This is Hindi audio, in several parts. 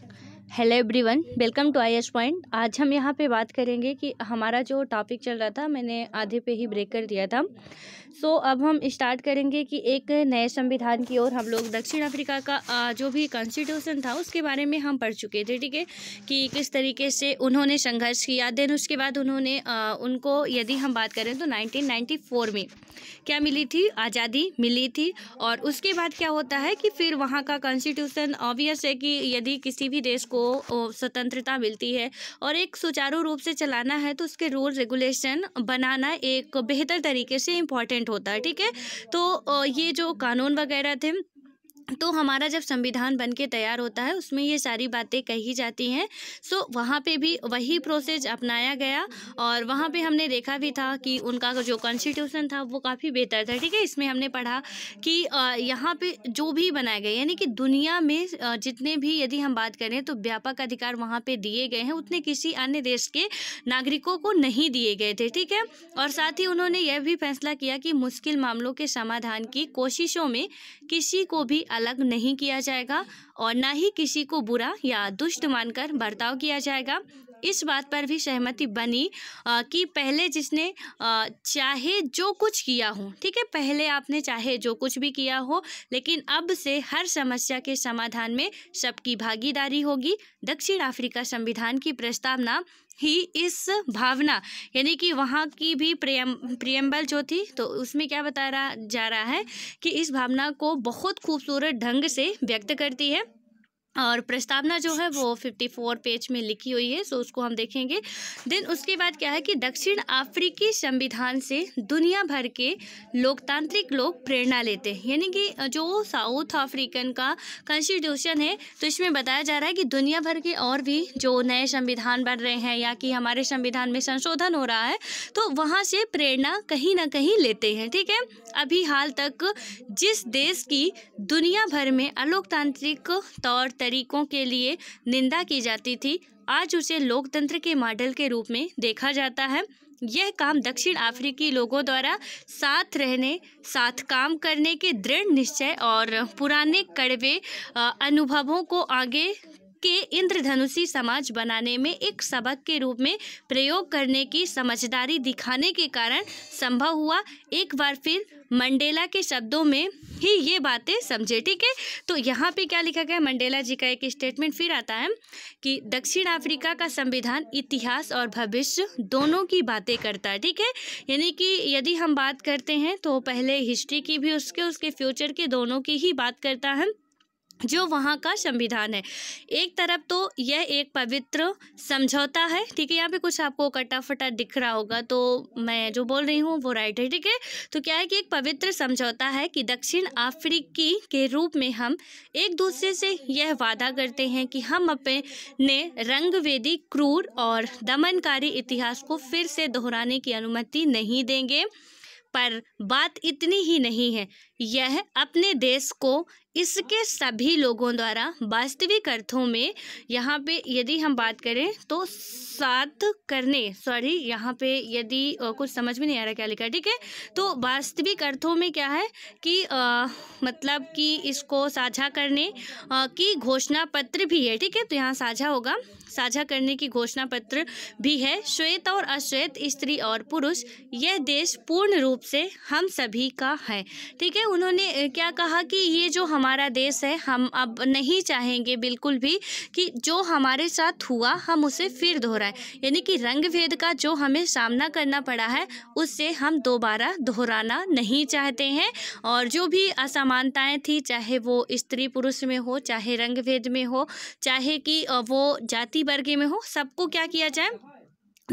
Thank you. Hello everyone welcome to I S point आज हम यहाँ पे बात करेंगे कि हमारा जो टॉपिक चल रहा था मैंने आधे पे ही ब्रेक कर दिया था सो so, अब हम स्टार्ट करेंगे कि एक नए संविधान की ओर हम लोग दक्षिण अफ्रीका का जो भी कॉन्स्टिट्यूशन था उसके बारे में हम पढ़ चुके थे ठीक है कि किस तरीके से उन्होंने संघर्ष किया देन उसके बाद उन्होंने आ, उनको यदि हम बात करें तो नाइनटीन में क्या मिली थी आज़ादी मिली थी और उसके बाद क्या होता है कि फिर वहाँ का कॉन्स्टिट्यूशन ऑब्वियस है कि यदि किसी भी देश को को स्वतंत्रता मिलती है और एक सुचारू रूप से चलाना है तो उसके रूल रेगुलेशन बनाना एक बेहतर तरीके से इम्पॉर्टेंट होता है ठीक है तो ये जो कानून वगैरह थे तो हमारा जब संविधान बन के तैयार होता है उसमें ये सारी बातें कही जाती हैं सो वहाँ पे भी वही प्रोसेस अपनाया गया और वहाँ पे हमने देखा भी था कि उनका जो कॉन्स्टिट्यूशन था वो काफ़ी बेहतर था ठीक है इसमें हमने पढ़ा कि यहाँ पे जो भी बनाए गए यानी कि दुनिया में जितने भी यदि हम बात करें तो व्यापक अधिकार वहाँ पर दिए गए हैं उतने किसी अन्य देश के नागरिकों को नहीं दिए गए थे ठीक है और साथ ही उन्होंने यह भी फैसला किया कि मुश्किल मामलों के समाधान की कोशिशों में किसी को भी अलग नहीं किया जाएगा और ना ही किसी को बुरा या दुष्ट मानकर बर्ताव किया जाएगा इस बात पर भी सहमति बनी आ, कि पहले जिसने आ, चाहे जो कुछ किया हो ठीक है पहले आपने चाहे जो कुछ भी किया हो लेकिन अब से हर समस्या के समाधान में सबकी भागीदारी होगी दक्षिण अफ्रीका संविधान की प्रस्तावना ही इस भावना यानी कि वहाँ की भी प्रियम प्रियम्बल जो थी तो उसमें क्या बता रहा जा रहा है कि इस भावना को बहुत खूबसूरत ढंग से व्यक्त करती है और प्रस्तावना जो है वो 54 पेज में लिखी हुई है सो उसको हम देखेंगे देन उसके बाद क्या है कि दक्षिण अफ्रीकी संविधान से दुनिया भर के लोकतांत्रिक लोग प्रेरणा लेते हैं यानी कि जो साउथ अफ्रीकन का कॉन्स्टिट्यूशन है तो इसमें बताया जा रहा है कि दुनिया भर के और भी जो नए संविधान बन रहे हैं या कि हमारे संविधान में संशोधन हो रहा है तो वहाँ से प्रेरणा कहीं ना कहीं लेते हैं ठीक है अभी हाल तक जिस देश की दुनिया भर में अलोकतांत्रिक तौर तरीके तरीकों के लिए निंदा की जाती थी आज उसे लोकतंत्र के मॉडल के रूप में देखा जाता है यह काम दक्षिण अफ्रीकी लोगों द्वारा साथ रहने साथ काम करने के दृढ़ निश्चय और पुराने कड़वे अनुभवों को आगे के इंद्रधनुषी समाज बनाने में एक सबक के रूप में प्रयोग करने की समझदारी दिखाने के कारण संभव हुआ एक बार फिर मंडेला के शब्दों में ही ये बातें समझे ठीक है तो यहाँ पे क्या लिखा गया मंडेला जी का एक स्टेटमेंट फिर आता है कि दक्षिण अफ्रीका का संविधान इतिहास और भविष्य दोनों की बातें करता है ठीक है यानी कि यदि हम बात करते हैं तो पहले हिस्ट्री की भी उसके उसके फ्यूचर के दोनों की ही बात करता है जो वहाँ का संविधान है एक तरफ तो यह एक पवित्र समझौता है ठीक है यहाँ पे कुछ आपको कटा फटा दिख रहा होगा तो मैं जो बोल रही हूँ वो राइट है ठीक है तो क्या है कि एक पवित्र समझौता है कि दक्षिण अफ्रीकी के रूप में हम एक दूसरे से यह वादा करते हैं कि हम अपने रंगवेदी क्रूर और दमनकारी इतिहास को फिर से दोहराने की अनुमति नहीं देंगे पर बात इतनी ही नहीं है यह अपने देश को इसके सभी लोगों द्वारा वास्तविक अर्थों में यहाँ पे यदि हम बात करें तो साथ करने सॉरी यहाँ पे यदि कुछ समझ में नहीं आ रहा क्या लिखा ठीक है तो वास्तविक अर्थों में क्या है कि आ, मतलब कि इसको साझा करने आ, की घोषणा पत्र भी है ठीक है तो यहाँ साझा होगा साझा करने की घोषणा पत्र भी है श्वेत और अश्वेत स्त्री और पुरुष यह देश पूर्ण रूप से हम सभी का है ठीक है उन्होंने क्या कहा कि ये जो हमारा देश है हम अब नहीं चाहेंगे बिल्कुल भी कि जो हमारे साथ हुआ हम उसे फिर दोहराएं यानी कि रंग भेद का जो हमें सामना करना पड़ा है उससे हम दोबारा दोहराना नहीं चाहते हैं और जो भी असमानताएं थी चाहे वो स्त्री पुरुष में हो चाहे रंग भेद में हो चाहे कि वो जाति वर्ग में हो सबको क्या किया जाए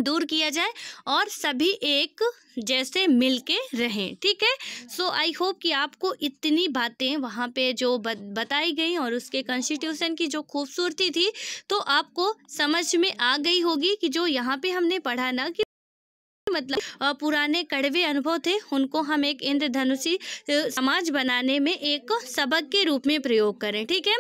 दूर किया जाए और सभी एक जैसे मिल के रहें ठीक है सो आई होप कि आपको इतनी बातें वहाँ पे जो बताई गई और उसके कॉन्स्टिट्यूशन की जो खूबसूरती थी तो आपको समझ में आ गई होगी कि जो यहाँ पे हमने पढ़ा ना कि मतलब पुराने कड़वे अनुभव थे उनको हम एक इंद्रधनुषी समाज बनाने में एक सबक के रूप में प्रयोग करें ठीक है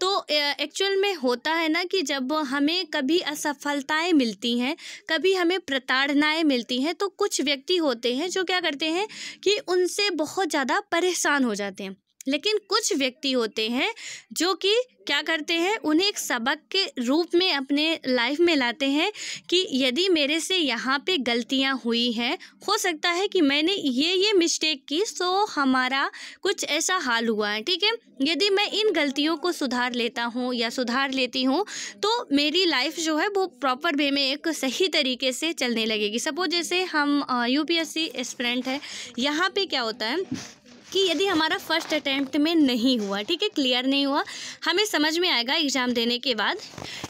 तो एक्चुअल में होता है ना कि जब हमें कभी असफलताएं मिलती हैं कभी हमें प्रताड़नाएं मिलती हैं तो कुछ व्यक्ति होते हैं जो क्या करते हैं कि उनसे बहुत ज़्यादा परेशान हो जाते हैं लेकिन कुछ व्यक्ति होते हैं जो कि क्या करते हैं उन्हें एक सबक के रूप में अपने लाइफ में लाते हैं कि यदि मेरे से यहाँ पे गलतियाँ हुई हैं हो सकता है कि मैंने ये ये मिस्टेक की सो तो हमारा कुछ ऐसा हाल हुआ है ठीक है यदि मैं इन गलतियों को सुधार लेता हूँ या सुधार लेती हूँ तो मेरी लाइफ जो है वो प्रॉपर वे में एक सही तरीके से चलने लगेगी सपोज जैसे हम यू सी एस्पिरेंट है यहाँ पर क्या होता है कि यदि हमारा फर्स्ट अटैम्प्ट में नहीं हुआ ठीक है क्लियर नहीं हुआ हमें समझ में आएगा एग्ज़ाम देने के बाद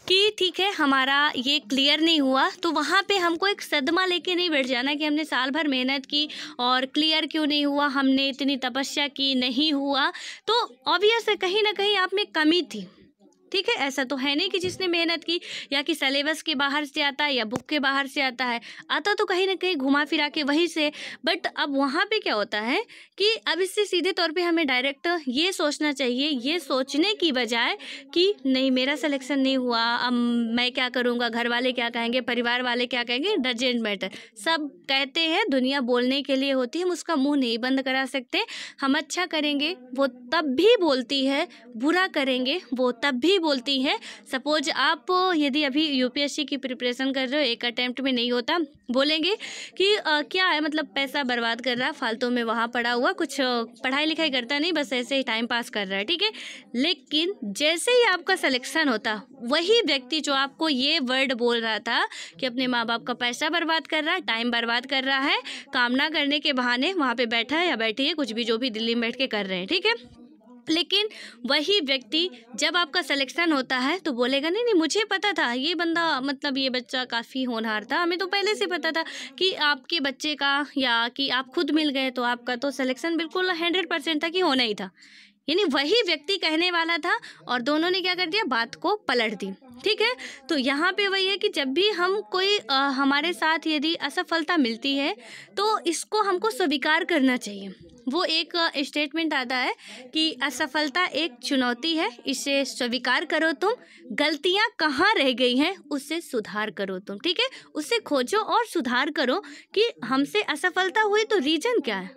कि ठीक है हमारा ये क्लियर नहीं हुआ तो वहाँ पे हमको एक सदमा लेके नहीं बैठ जाना कि हमने साल भर मेहनत की और क्लियर क्यों नहीं हुआ हमने इतनी तपस्या की नहीं हुआ तो ऑबियस है कहीं ना कहीं आप में कमी थी ठीक है ऐसा तो है नहीं कि जिसने मेहनत की या कि सिलेबस के बाहर से आता है या बुक के बाहर से आता है आता तो कहीं ना कहीं घुमा फिरा के वहीं से बट अब वहाँ पे क्या होता है कि अब इससे सीधे तौर पे हमें डायरेक्ट ये सोचना चाहिए ये सोचने की बजाय कि नहीं मेरा सिलेक्शन नहीं हुआ अब मैं क्या करूँगा घर वाले क्या कहेंगे परिवार वाले क्या कहेंगे डजेंट मैटर सब कहते हैं दुनिया बोलने के लिए होती है हम उसका मुँह नहीं बंद करा सकते हम अच्छा करेंगे वो तब भी बोलती है बुरा करेंगे वो तब भी ही बोलती है सपोज आप यदि अभी यूपीएससी की प्रिपरेशन कर रहे हो एक अटैम्प्ट में नहीं होता बोलेंगे कि आ, क्या है मतलब पैसा बर्बाद कर रहा है फालतू में वहाँ पड़ा हुआ कुछ पढ़ाई लिखाई करता नहीं बस ऐसे ही टाइम पास कर रहा है ठीक है लेकिन जैसे ही आपका सलेक्शन होता वही व्यक्ति जो आपको ये वर्ड बोल रहा था कि अपने माँ बाप का पैसा बर्बाद कर रहा है टाइम बर्बाद कर रहा है काम ना करने के बहाने वहाँ पे बैठा है या बैठी है कुछ भी जो भी दिल्ली में बैठ के कर रहे हैं ठीक है लेकिन वही व्यक्ति जब आपका सिलेक्शन होता है तो बोलेगा नहीं नहीं मुझे पता था ये बंदा मतलब ये बच्चा काफ़ी होनहार था हमें तो पहले से पता था कि आपके बच्चे का या कि आप खुद मिल गए तो आपका तो सिलेक्शन बिल्कुल हंड्रेड परसेंट था कि होना ही था यानी वही व्यक्ति कहने वाला था और दोनों ने क्या कर दिया बात को पलट दी ठीक है तो यहाँ पे वही है कि जब भी हम कोई आ, हमारे साथ यदि असफलता मिलती है तो इसको हमको स्वीकार करना चाहिए वो एक स्टेटमेंट आता है कि असफलता एक चुनौती है इसे स्वीकार करो तुम गलतियाँ कहाँ रह गई हैं उससे सुधार करो तुम ठीक है उससे खोजो और सुधार करो कि हमसे असफलता हुई तो रीजन क्या है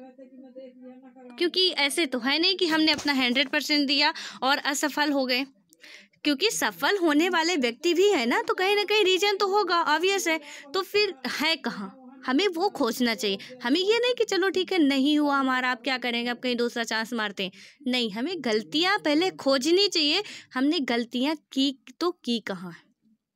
क्योंकि ऐसे तो है नहीं कि हमने अपना हंड्रेड परसेंट दिया और असफल हो गए क्योंकि सफल होने वाले व्यक्ति भी है ना तो कहीं ना कहीं रीजन तो होगा ऑब्वियस है तो फिर है कहाँ हमें वो खोजना चाहिए हमें ये नहीं कि चलो ठीक है नहीं हुआ हमारा आप क्या करेंगे आप कहीं दूसरा चांस मारते हैं नहीं हमें गलतियाँ पहले खोजनी चाहिए हमने गलतियाँ की तो की कहाँ है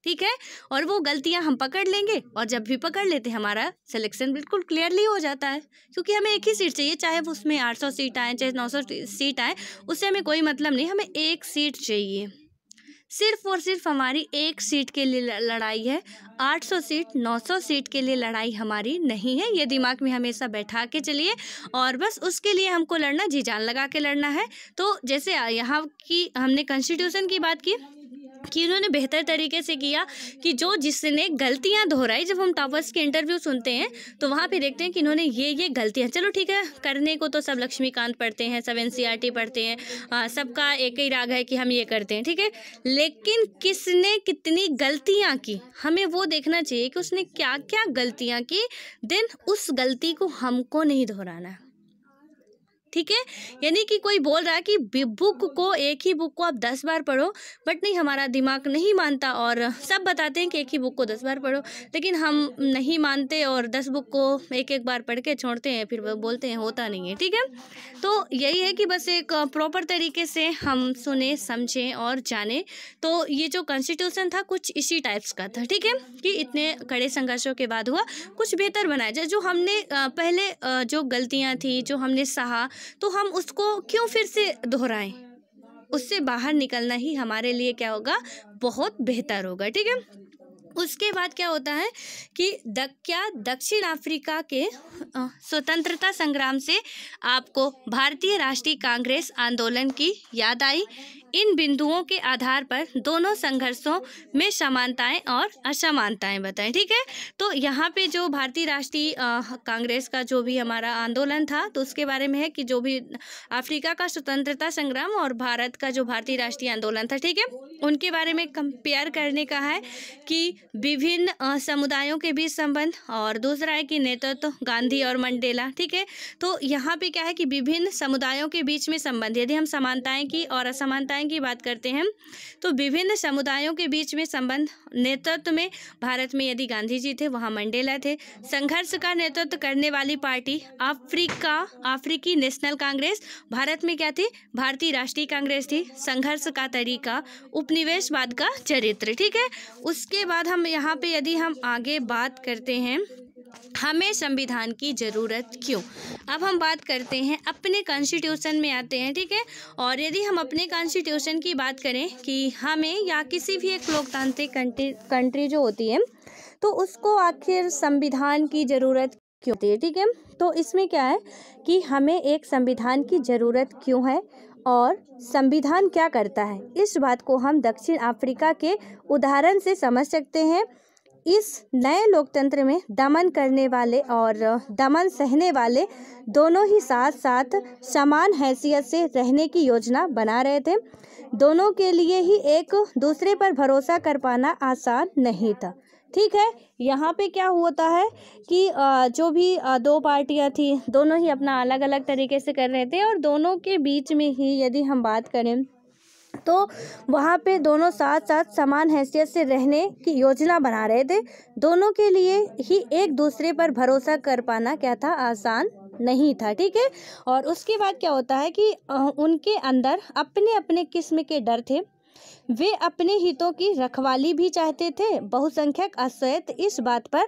ठीक है और वो गलतियाँ हम पकड़ लेंगे और जब भी पकड़ लेते हैं हमारा सिलेक्शन बिल्कुल क्लियरली हो जाता है क्योंकि हमें एक ही सीट चाहिए चाहे वो उसमें आठ सौ सीट आए चाहे नौ सौ सीट आए उससे हमें कोई मतलब नहीं हमें एक सीट चाहिए सिर्फ और सिर्फ हमारी एक सीट के लिए लड़ाई है 800 सीट 900 सीट के लिए लड़ाई हमारी नहीं है ये दिमाग में हमेशा बैठा के चलिए और बस उसके लिए हमको लड़ना जी जान लगा के लड़ना है तो जैसे यहाँ की हमने कॉन्स्टिट्यूशन की बात की कि उन्होंने बेहतर तरीके से किया कि जो जिसने गलतियां दोहराई जब हम टॉपर्स के इंटरव्यू सुनते हैं तो वहाँ पे देखते हैं कि इन्होंने ये ये गलतियां चलो ठीक है करने को तो सब लक्ष्मीकांत पढ़ते हैं सब एन पढ़ते हैं सबका एक ही राग है कि हम ये करते हैं ठीक है लेकिन किसने कितनी गलतियाँ की हमें वो देखना चाहिए कि उसने क्या क्या गलतियाँ की देन उस गलती को हमको नहीं दोहराना ठीक है हाँ। यानी कि कोई बोल रहा है कि बुक हाँ। को एक ही बुक को आप दस बार पढ़ो बट नहीं हमारा दिमाग नहीं मानता और सब बताते हैं कि एक ही बुक को दस बार पढ़ो लेकिन हम नहीं मानते और दस बुक को एक एक बार पढ़ के छोड़ते हैं फिर बोलते हैं होता नहीं है ठीक है तो यही है कि बस एक प्रॉपर तरीके से हम सुने समझें और जाने तो ये जो कॉन्स्टिट्यूशन था कुछ इसी टाइप्स का था ठीक है कि इतने कड़े संघर्षों के बाद हुआ कुछ बेहतर बनाया जाए जो हमने पहले जो गलतियाँ थी जो हमने सहा तो हम उसको क्यों फिर से दोहराएं उससे बाहर निकलना ही हमारे लिए क्या होगा बहुत बेहतर होगा ठीक है उसके बाद क्या होता है कि दक, क्या दक्षिण अफ्रीका के स्वतंत्रता संग्राम से आपको भारतीय राष्ट्रीय कांग्रेस आंदोलन की याद आई इन बिंदुओं के आधार पर दोनों संघर्षों में समानताएं और असमानताएं बताएं ठीक है तो यहाँ पे जो भारतीय राष्ट्रीय कांग्रेस का जो भी हमारा आंदोलन था तो उसके बारे में है कि जो भी अफ्रीका का स्वतंत्रता संग्राम और भारत का जो भारतीय राष्ट्रीय आंदोलन था ठीक है उनके बारे में कंपेयर करने का है कि विभिन्न समुदायों के बीच संबंध और दूसरा है कि नेतृत्व तो गांधी और मंडेला ठीक है तो यहाँ पे क्या है कि विभिन्न समुदायों के बीच में संबंध यदि हम समानताएं की और असमानताएं की बात करते हैं तो विभिन्न समुदायों के बीच में संबंध नेतृत्व में भारत में यदि गांधी जी थे वहाँ मंडेला थे संघर्ष का नेतृत्व करने वाली पार्टी अफ्रीका अफ्रीकी नेशनल कांग्रेस भारत में क्या थी भारतीय राष्ट्रीय कांग्रेस थी संघर्ष का तरीका उपनिवेशवाद का चरित्र ठीक है उसके बाद हम यहाँ पे यदि हम आगे बात करते हैं हमें संविधान की ज़रूरत क्यों अब हम बात करते हैं अपने कॉन्स्टिट्यूशन में आते हैं ठीक है और यदि हम अपने कॉन्स्टिट्यूशन की बात करें कि हमें या किसी भी एक लोकतांत्रिक कंट्री कंट्री जो होती है तो उसको आखिर संविधान की ज़रूरत क्यों होती है ठीक है तो इसमें क्या है कि हमें एक संविधान की ज़रूरत क्यों है और संविधान क्या करता है इस बात को हम दक्षिण अफ्रीका के उदाहरण से समझ सकते हैं इस नए लोकतंत्र में दमन करने वाले और दमन सहने वाले दोनों ही साथ साथ समान हैसियत से रहने की योजना बना रहे थे दोनों के लिए ही एक दूसरे पर भरोसा कर पाना आसान नहीं था ठीक है यहाँ पे क्या होता है कि जो भी दो पार्टियाँ थी दोनों ही अपना अलग अलग तरीके से कर रहे थे और दोनों के बीच में ही यदि हम बात करें तो वहाँ पे दोनों साथ साथ समान हैसियत से रहने की योजना बना रहे थे दोनों के लिए ही एक दूसरे पर भरोसा कर पाना क्या था आसान नहीं था ठीक है और उसके बाद क्या होता है कि उनके अंदर अपने अपने किस्म के डर थे वे अपने हितों की रखवाली भी चाहते थे बहुसंख्यक अश्वेत इस बात पर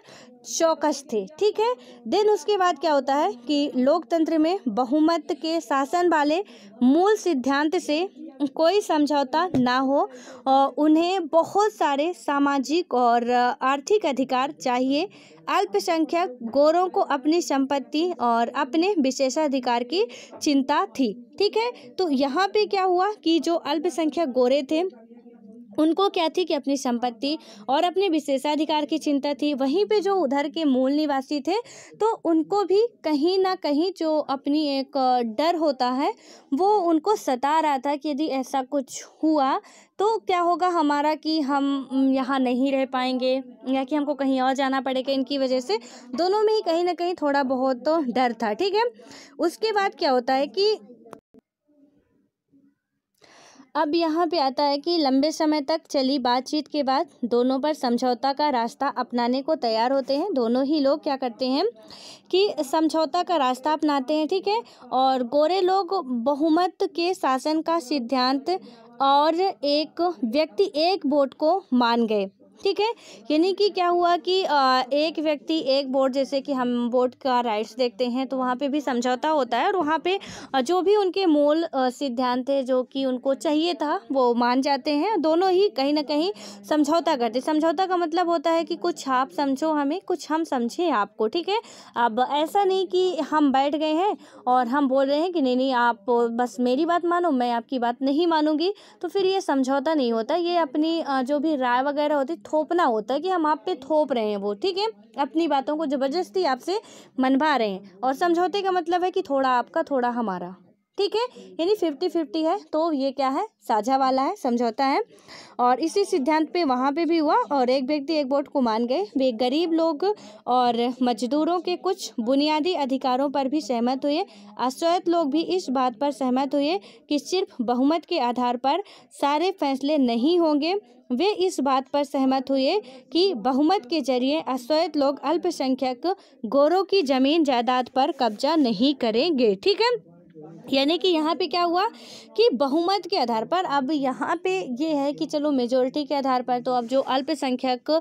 चौकस थे ठीक है देन उसके बाद क्या होता है कि लोकतंत्र में बहुमत के शासन वाले मूल सिद्धांत से कोई समझौता ना हो और उन्हें बहुत सारे सामाजिक और आर्थिक अधिकार चाहिए अल्पसंख्यक गोरों को अपनी संपत्ति और अपने विशेषाधिकार की चिंता थी ठीक है तो यहाँ पे क्या हुआ कि जो अल्पसंख्यक गोरे थे उनको क्या थी कि अपनी संपत्ति और अपने विशेषाधिकार की चिंता थी वहीं पे जो उधर के मूल निवासी थे तो उनको भी कहीं ना कहीं जो अपनी एक डर होता है वो उनको सता रहा था कि यदि ऐसा कुछ हुआ तो क्या होगा हमारा कि हम यहाँ नहीं रह पाएंगे या कि हमको कहीं और जाना पड़ेगा इनकी वजह से दोनों में ही कहीं ना कहीं थोड़ा बहुत तो डर था ठीक है उसके बाद क्या होता है कि अब यहाँ पे आता है कि लंबे समय तक चली बातचीत के बाद दोनों पर समझौता का रास्ता अपनाने को तैयार होते हैं दोनों ही लोग क्या करते हैं कि समझौता का रास्ता अपनाते हैं ठीक है और गोरे लोग बहुमत के शासन का सिद्धांत और एक व्यक्ति एक वोट को मान गए ठीक है यानी कि क्या हुआ कि एक व्यक्ति एक बोर्ड जैसे कि हम बोर्ड का राइट्स देखते हैं तो वहाँ पे भी समझौता होता है और वहाँ पे जो भी उनके मूल सिद्धांत है जो कि उनको चाहिए था वो मान जाते हैं दोनों ही कहीं ना कहीं समझौता करते समझौता का मतलब होता है कि कुछ आप समझो हमें कुछ हम समझें आपको ठीक है अब ऐसा नहीं कि हम बैठ गए हैं और हम बोल रहे हैं कि नहीं नहीं आप बस मेरी बात मानो मैं आपकी बात नहीं मानूंगी तो फिर ये समझौता नहीं होता ये अपनी जो भी राय वगैरह होती थोपना होता है कि हम आप पे थोप रहे हैं वो ठीक है अपनी बातों को ज़बरदस्ती आपसे मनवा रहे हैं और समझौते का मतलब है कि थोड़ा आपका थोड़ा हमारा ठीक है यानी फिफ्टी फिफ्टी है तो ये क्या है साझा वाला है समझौता है और इसी सिद्धांत पे वहाँ पे भी हुआ और एक व्यक्ति एक वोट को मान गए वे गरीब लोग और मजदूरों के कुछ बुनियादी अधिकारों पर भी सहमत हुए अश्वेत लोग भी इस बात पर सहमत हुए कि सिर्फ बहुमत के आधार पर सारे फैसले नहीं होंगे वे इस बात पर सहमत हुए कि बहुमत के जरिए अश्वेत लोग अल्पसंख्यक गोरों की जमीन जायदाद पर कब्जा नहीं करेंगे ठीक है यानी कि यहाँ पे क्या हुआ कि बहुमत के आधार पर अब यहाँ पे ये है कि चलो मेजोरिटी के आधार पर तो अब जो अल्पसंख्यक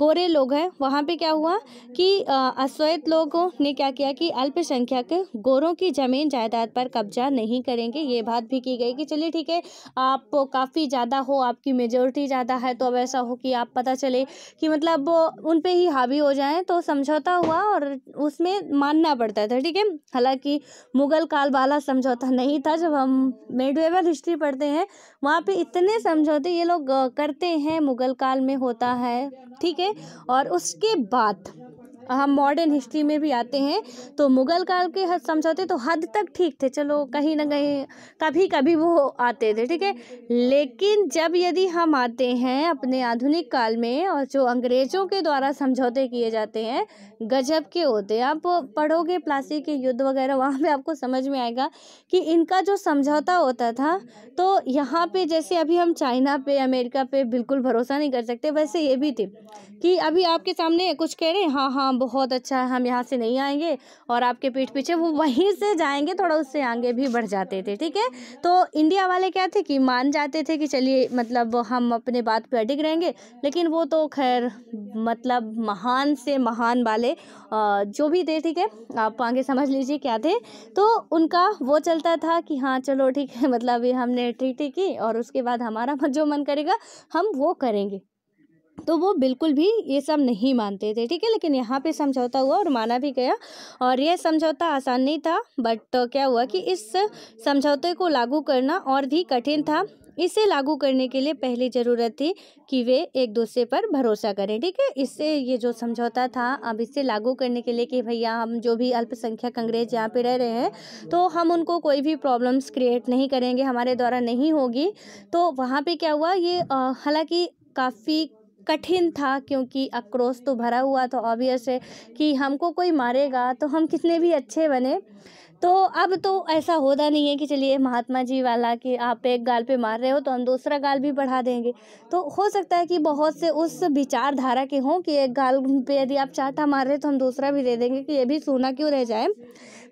गोरे लोग हैं वहाँ पे क्या हुआ कि अश्वेत लोगों ने क्या किया कि अल्पसंख्यक गोरों की ज़मीन जायदाद पर कब्जा नहीं करेंगे ये बात भी की गई कि चलिए ठीक है आप काफ़ी ज़्यादा हो आपकी मेजोरिटी ज़्यादा है तो अब ऐसा हो कि आप पता चले कि मतलब उन पर ही हावी हो जाएँ तो समझौता हुआ और उसमें मानना पड़ता था ठीक है हालाँकि मुग़ल काल वाला समझौता नहीं था जब हम मिडवेवल हिस्ट्री पढ़ते हैं वहाँ पे इतने समझौते ये लोग करते हैं मुगल काल में होता है ठीक है और उसके बाद हम मॉडर्न हिस्ट्री में भी आते हैं तो मुग़ल काल के हद समझौते तो हद तक ठीक थे चलो कहीं ना कहीं कभी कभी वो आते थे ठीक है लेकिन जब यदि हम आते हैं अपने आधुनिक काल में और जो अंग्रेज़ों के द्वारा समझौते किए जाते हैं गजब के होते हैं आप पढ़ोगे प्लासी के युद्ध वगैरह वहाँ पर आपको समझ में आएगा कि इनका जो समझौता होता था तो यहाँ पे जैसे अभी हम चाइना पे अमेरिका पे बिल्कुल भरोसा नहीं कर सकते वैसे ये भी थे कि अभी आपके सामने कुछ कह रहे हैं हाँ हाँ बहुत अच्छा है हम यहाँ से नहीं आएंगे और आपके पीठ पीछे वो वहीं से जाएंगे थोड़ा उससे आगे भी बढ़ जाते थे ठीक है तो इंडिया वाले क्या थे कि मान जाते थे कि चलिए मतलब हम अपने बात पर अटिक रहेंगे लेकिन वो तो खैर मतलब महान से महान वाले जो भी थे ठीक है आप आगे समझ लीजिए क्या थे तो उनका वो चलता था कि हाँ चलो ठीक है मतलब ये हमने ठीक ठीक की और उसके बाद हमारा जो मन करेगा हम वो करेंगे तो वो बिल्कुल भी ये सब नहीं मानते थे ठीक है लेकिन यहाँ पे समझौता हुआ और माना भी गया और यह समझौता आसान नहीं था बट तो क्या हुआ कि इस समझौते को लागू करना और भी कठिन था इसे लागू करने के लिए पहली ज़रूरत थी कि वे एक दूसरे पर भरोसा करें ठीक है इससे ये जो समझौता था अब इसे लागू करने के लिए कि भैया हम जो भी अल्पसंख्यक अंग्रेज यहाँ पे रह रहे हैं तो हम उनको कोई भी प्रॉब्लम्स क्रिएट नहीं करेंगे हमारे द्वारा नहीं होगी तो वहाँ पे क्या हुआ ये हालांकि काफ़ी कठिन था क्योंकि आक्रोश तो भरा हुआ था ऑबियस है कि हमको कोई मारेगा तो हम कितने भी अच्छे बने तो अब तो ऐसा होता नहीं है कि चलिए महात्मा जी वाला कि आप एक गाल पे मार रहे हो तो हम दूसरा गाल भी बढ़ा देंगे तो हो सकता है कि बहुत से उस विचारधारा के हों कि एक गाल पे यदि आप चाटा मार रहे हो तो हम दूसरा भी दे देंगे कि ये भी सोना क्यों रह जाए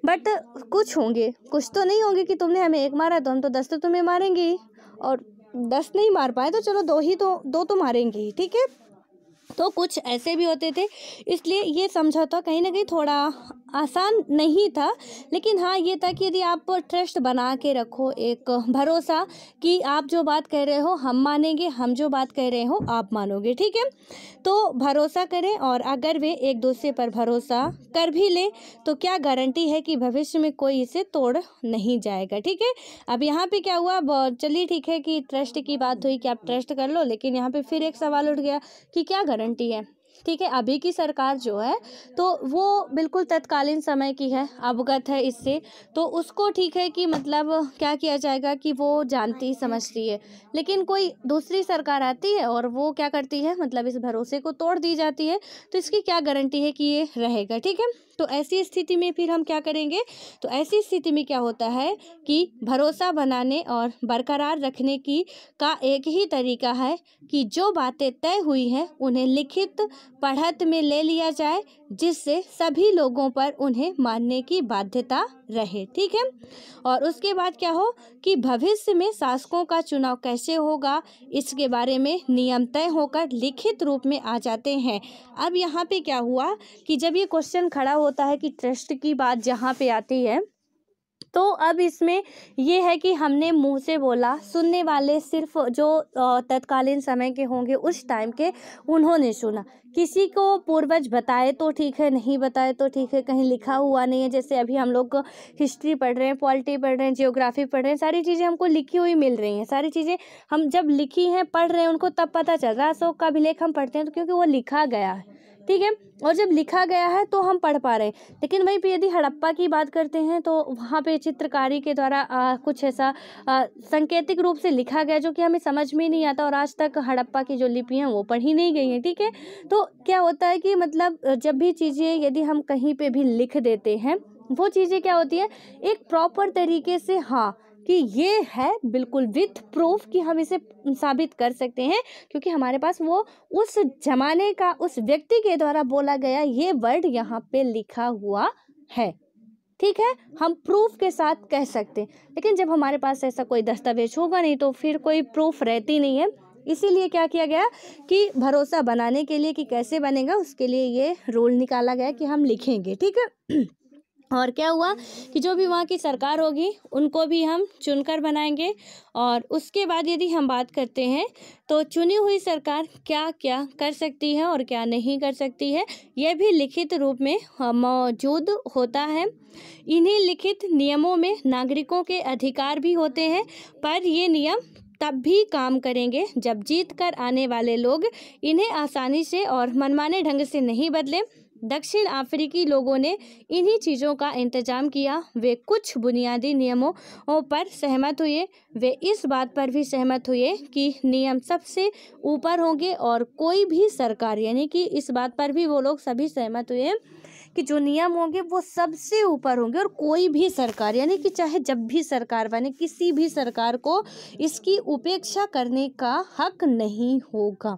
बट कुछ होंगे कुछ तो नहीं होंगे कि तुमने हमें एक मारा तो हम तो दस तो तुम्हें मारेंगे और दस नहीं मार पाए तो चलो दो ही तो दो तो मारेंगे ही ठीक है तो कुछ ऐसे भी होते थे इसलिए ये समझौता कहीं ना कहीं थोड़ा आसान नहीं था लेकिन हाँ ये था कि यदि आप ट्रस्ट बना के रखो एक भरोसा कि आप जो बात कह रहे हो हम मानेंगे हम जो बात कह रहे हो आप मानोगे ठीक है तो भरोसा करें और अगर वे एक दूसरे पर भरोसा कर भी लें तो क्या गारंटी है कि भविष्य में कोई इसे तोड़ नहीं जाएगा ठीक है अब यहाँ पे क्या हुआ चलिए ठीक है कि ट्रस्ट की बात हुई कि आप ट्रस्ट कर लो लेकिन यहाँ पर फिर एक सवाल उठ गया कि क्या गारंटी है ठीक है अभी की सरकार जो है तो वो बिल्कुल तत्कालीन समय की है अवगत है इससे तो उसको ठीक है कि मतलब क्या किया जाएगा कि वो जानती समझती है लेकिन कोई दूसरी सरकार आती है और वो क्या करती है मतलब इस भरोसे को तोड़ दी जाती है तो इसकी क्या गारंटी है कि ये रहेगा ठीक है तो ऐसी स्थिति में फिर हम क्या करेंगे तो ऐसी स्थिति में क्या होता है कि भरोसा बनाने और बरकरार रखने की का एक ही तरीका है कि जो बातें तय हुई हैं उन्हें लिखित पढ़त में ले लिया जाए जिससे सभी लोगों पर उन्हें मानने की बाध्यता रहे ठीक है और उसके बाद क्या हो कि भविष्य में शासकों का चुनाव कैसे होगा इसके बारे में नियम तय होकर लिखित रूप में आ जाते हैं अब यहाँ पे क्या हुआ कि जब ये क्वेश्चन खड़ा होता है कि ट्रस्ट की बात जहाँ पे आती है तो अब इसमें ये है कि हमने मुंह से बोला सुनने वाले सिर्फ जो तत्कालीन समय के होंगे उस टाइम के उन्होंने सुना किसी को पूर्वज बताए तो ठीक है नहीं बताए तो ठीक है कहीं लिखा हुआ नहीं है जैसे अभी हम लोग हिस्ट्री पढ़ रहे हैं पॉलिटी पढ़ रहे हैं जियोग्राफी पढ़ रहे हैं सारी चीज़ें हमको लिखी हुई मिल रही हैं सारी चीज़ें हम जब लिखी हैं पढ़ रहे हैं उनको तब पता चल रहा है अशोक का अभिलेख हम पढ़ते हैं तो क्योंकि वो लिखा गया है ठीक है और जब लिखा गया है तो हम पढ़ पा रहे हैं लेकिन वहीं पे यदि हड़प्पा की बात करते हैं तो वहाँ पे चित्रकारी के द्वारा कुछ ऐसा संकेतिक रूप से लिखा गया जो कि हमें समझ में नहीं आता और आज तक हड़प्पा की जो लिपि हैं वो पढ़ी नहीं गई हैं ठीक है तो क्या होता है कि मतलब जब भी चीज़ें यदि हम कहीं पर भी लिख देते हैं वो चीज़ें क्या होती है एक प्रॉपर तरीके से हाँ कि ये है बिल्कुल विथ प्रूफ कि हम इसे साबित कर सकते हैं क्योंकि हमारे पास वो उस जमाने का उस व्यक्ति के द्वारा बोला गया ये वर्ड यहाँ पे लिखा हुआ है ठीक है हम प्रूफ के साथ कह सकते हैं लेकिन जब हमारे पास ऐसा कोई दस्तावेज होगा नहीं तो फिर कोई प्रूफ रहती नहीं है इसीलिए क्या किया गया कि भरोसा बनाने के लिए कि कैसे बनेगा उसके लिए ये रोल निकाला गया कि हम लिखेंगे ठीक है और क्या हुआ कि जो भी वहाँ की सरकार होगी उनको भी हम चुनकर बनाएंगे और उसके बाद यदि हम बात करते हैं तो चुनी हुई सरकार क्या क्या कर सकती है और क्या नहीं कर सकती है यह भी लिखित रूप में मौजूद होता है इन्हीं लिखित नियमों में नागरिकों के अधिकार भी होते हैं पर ये नियम तब भी काम करेंगे जब जीत कर आने वाले लोग इन्हें आसानी से और मनमाने ढंग से नहीं बदलें दक्षिण अफ्रीकी लोगों ने इन्हीं चीज़ों का इंतजाम किया वे कुछ बुनियादी नियमों पर सहमत हुए वे इस बात पर भी सहमत हुए कि नियम सबसे ऊपर होंगे और कोई भी सरकार यानी कि इस बात पर भी वो लोग सभी सहमत हुए कि जो नियम होंगे वो सबसे ऊपर होंगे और कोई भी सरकार यानी कि चाहे जब भी सरकार बने किसी भी सरकार को इसकी उपेक्षा करने का हक नहीं होगा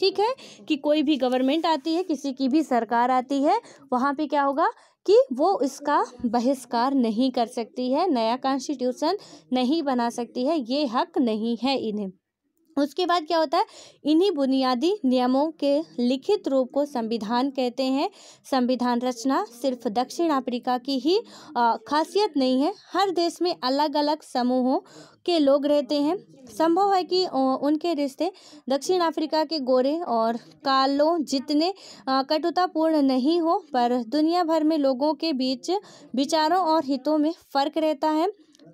ठीक है कि कोई भी गवर्नमेंट आती है किसी की भी सरकार आती है वहाँ पे क्या होगा कि वो इसका बहिष्कार नहीं कर सकती है नया कॉन्स्टिट्यूशन नहीं बना सकती है ये हक नहीं है इन्हें उसके बाद क्या होता है इन्हीं बुनियादी नियमों के लिखित रूप को संविधान कहते हैं संविधान रचना सिर्फ दक्षिण अफ्रीका की ही खासियत नहीं है हर देश में अलग अलग समूहों के लोग रहते हैं संभव है कि उनके रिश्ते दक्षिण अफ्रीका के गोरे और कालों जितने कटुतापूर्ण नहीं हो पर दुनिया भर में लोगों के बीच विचारों और हितों में फ़र्क रहता है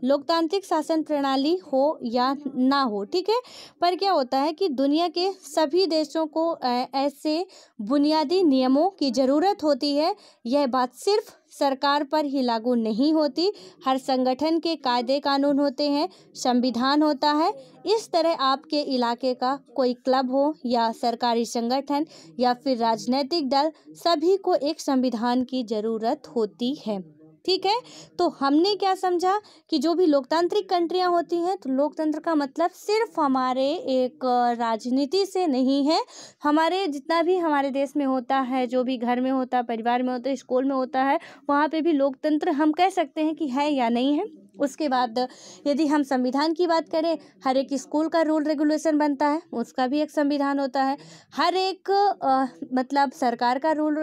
लोकतांत्रिक शासन प्रणाली हो या ना हो ठीक है पर क्या होता है कि दुनिया के सभी देशों को ऐसे बुनियादी नियमों की ज़रूरत होती है यह बात सिर्फ सरकार पर ही लागू नहीं होती हर संगठन के कायदे कानून होते हैं संविधान होता है इस तरह आपके इलाके का कोई क्लब हो या सरकारी संगठन या फिर राजनीतिक दल सभी को एक संविधान की ज़रूरत होती है ठीक है तो हमने क्या समझा कि जो भी लोकतांत्रिक कंट्रियाँ होती हैं तो लोकतंत्र का मतलब सिर्फ हमारे एक राजनीति से नहीं है हमारे जितना भी हमारे देश में होता है जो भी घर में होता है परिवार में होता है स्कूल में होता है वहाँ पे भी लोकतंत्र हम कह सकते हैं कि है या नहीं है उसके बाद यदि हम संविधान की बात करें हर एक स्कूल का रूल रेगुलेशन बनता है उसका भी एक संविधान होता है हर एक आ, मतलब सरकार का रूल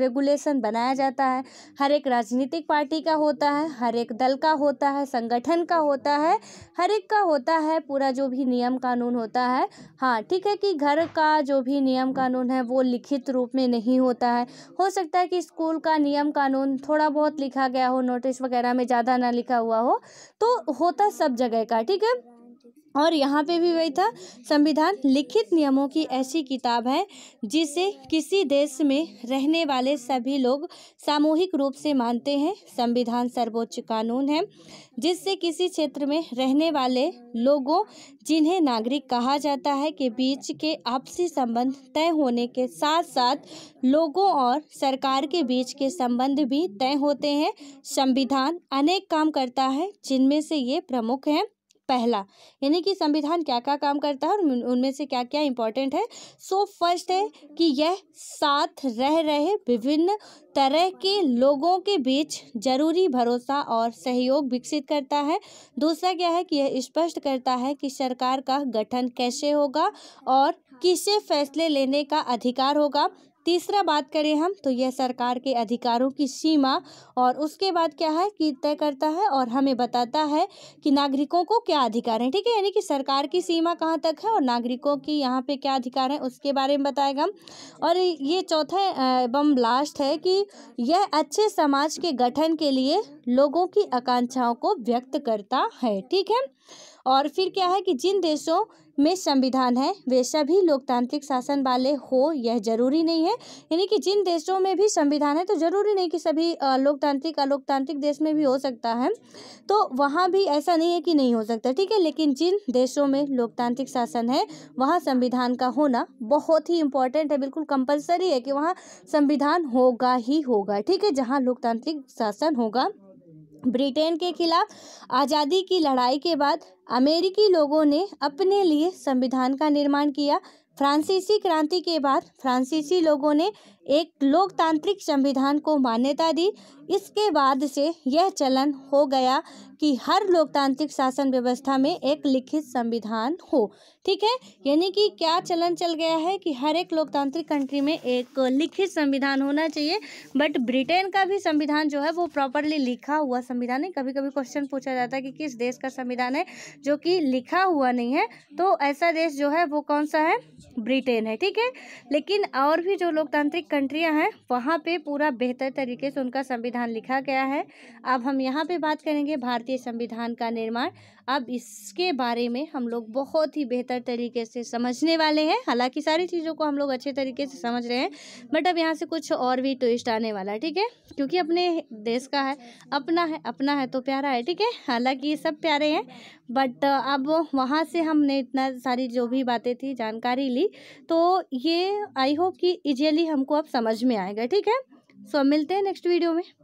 रेगुलेशन बनाया जाता है हर एक राजनीतिक पार्टी का होता है हर एक दल का होता है संगठन का होता है हर एक का होता है पूरा जो भी नियम कानून होता है हाँ ठीक है कि घर का जो भी नियम कानून है वो लिखित रूप में नहीं होता है हो सकता है कि स्कूल का नियम कानून थोड़ा बहुत लिखा गया हो नोटिस वगैरह में ज़्यादा ना लिखा हुआ हो तो होता सब जगह का ठीक है और यहाँ पे भी वही था संविधान लिखित नियमों की ऐसी किताब है जिसे किसी देश में रहने वाले सभी लोग सामूहिक रूप से मानते हैं संविधान सर्वोच्च कानून है जिससे किसी क्षेत्र में रहने वाले लोगों जिन्हें नागरिक कहा जाता है के बीच के आपसी संबंध तय होने के साथ साथ लोगों और सरकार के बीच के संबंध भी तय होते हैं संविधान अनेक काम करता है जिनमें से ये प्रमुख हैं पहला यानी कि संविधान क्या क्या काम करता है और उनमें से क्या क्या इंपॉर्टेंट है सो so, फर्स्ट है कि यह साथ रह रहे विभिन्न तरह के लोगों के बीच जरूरी भरोसा और सहयोग विकसित करता है दूसरा क्या है कि यह स्पष्ट करता है कि सरकार का गठन कैसे होगा और किसे फैसले लेने का अधिकार होगा तीसरा बात करें हम तो यह सरकार के अधिकारों की सीमा और उसके बाद क्या है कि तय करता है और हमें बताता है कि नागरिकों को क्या अधिकार हैं ठीक है यानी कि सरकार की सीमा कहाँ तक है और नागरिकों की यहाँ पे क्या अधिकार हैं उसके बारे में बताएगा हम और ये चौथा एवं लास्ट है कि यह अच्छे समाज के गठन के लिए लोगों की आकांक्षाओं को व्यक्त करता है ठीक है और फिर क्या है कि जिन देशों में संविधान है वे सभी लोकतांत्रिक शासन वाले हो यह जरूरी नहीं है यानी कि जिन देशों में भी संविधान है तो जरूरी नहीं कि सभी लोकतांत्रिक अलोकतांत्रिक देश में भी हो सकता है तो वहाँ भी ऐसा नहीं है कि नहीं हो सकता ठीक है लेकिन जिन देशों में लोकतांत्रिक शासन है वहाँ संविधान का होना बहुत ही इंपॉर्टेंट है बिल्कुल कंपलसरी है कि वहाँ संविधान होगा ही होगा ठीक है जहाँ लोकतांत्रिक शासन होगा ब्रिटेन के खिलाफ आज़ादी की लड़ाई के बाद अमेरिकी लोगों ने अपने लिए संविधान का निर्माण किया फ्रांसीसी क्रांति के बाद फ्रांसीसी लोगों ने एक लोकतांत्रिक संविधान को मान्यता दी इसके बाद से यह चलन हो गया कि हर लोकतांत्रिक शासन व्यवस्था में एक लिखित संविधान हो ठीक है यानी कि क्या चलन चल गया है कि हर एक लोकतांत्रिक कंट्री में एक लिखित संविधान होना चाहिए बट ब्रिटेन का भी संविधान जो है वो प्रॉपरली लिखा हुआ संविधान है कभी कभी क्वेश्चन पूछा जाता है कि किस देश का संविधान है जो कि लिखा हुआ नहीं है तो ऐसा देश जो है वो कौन सा है ब्रिटेन है ठीक है लेकिन और भी जो लोकतांत्रिक कंट्रियाँ हैं वहाँ पे पूरा बेहतर तरीके से उनका संविधान लिखा गया है अब हम यहाँ पे बात करेंगे भारतीय संविधान का निर्माण अब इसके बारे में हम लोग बहुत ही बेहतर तरीके से समझने वाले हैं हालांकि सारी चीज़ों को हम लोग अच्छे तरीके से समझ रहे हैं बट अब यहाँ से कुछ और भी ट्विस्ट आने वाला है ठीक है क्योंकि अपने देश का है अपना है अपना है तो प्यारा है ठीक है हालांकि ये सब प्यारे हैं बट अब वहाँ से हमने इतना सारी जो भी बातें थी जानकारी ली तो ये आई होप कि ईजिली हमको अब समझ में आएगा ठीक है सो so, मिलते हैं नेक्स्ट वीडियो में